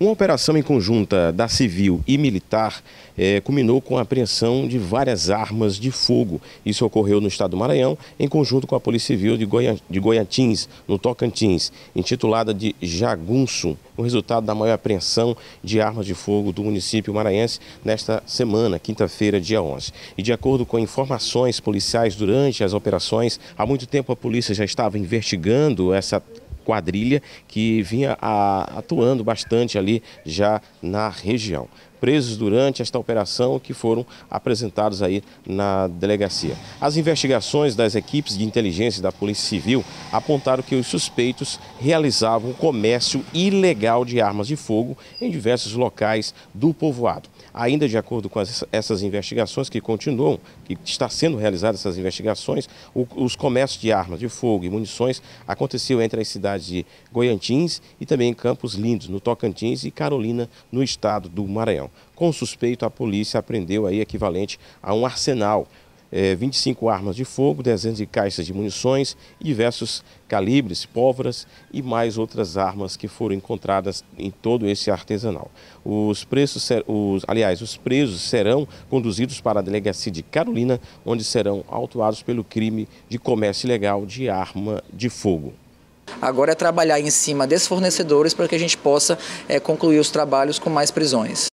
Uma operação em conjunta da civil e militar é, culminou com a apreensão de várias armas de fogo. Isso ocorreu no estado do Maranhão, em conjunto com a Polícia Civil de, Goia, de Goiatins, no Tocantins, intitulada de Jagunço, o resultado da maior apreensão de armas de fogo do município maranhense nesta semana, quinta-feira, dia 11. E de acordo com informações policiais durante as operações, há muito tempo a polícia já estava investigando essa quadrilha que vinha a, atuando bastante ali já na região presos durante esta operação que foram apresentados aí na delegacia. As investigações das equipes de inteligência da Polícia Civil apontaram que os suspeitos realizavam comércio ilegal de armas de fogo em diversos locais do povoado. Ainda de acordo com essas investigações que continuam, que está sendo realizadas essas investigações, os comércios de armas de fogo e munições aconteceu entre as cidades de Goiantins e também em Campos Lindos, no Tocantins e Carolina, no estado do Maranhão. Com o suspeito, a polícia apreendeu aí equivalente a um arsenal. É, eh, 25 armas de fogo, dezenas de caixas de munições, diversos calibres, pólvoras e mais outras armas que foram encontradas em todo esse artesanal. Os preços, os, aliás, os presos serão conduzidos para a delegacia de Carolina, onde serão autuados pelo crime de comércio ilegal de arma de fogo. Agora é trabalhar em cima desses fornecedores para que a gente possa é, concluir os trabalhos com mais prisões.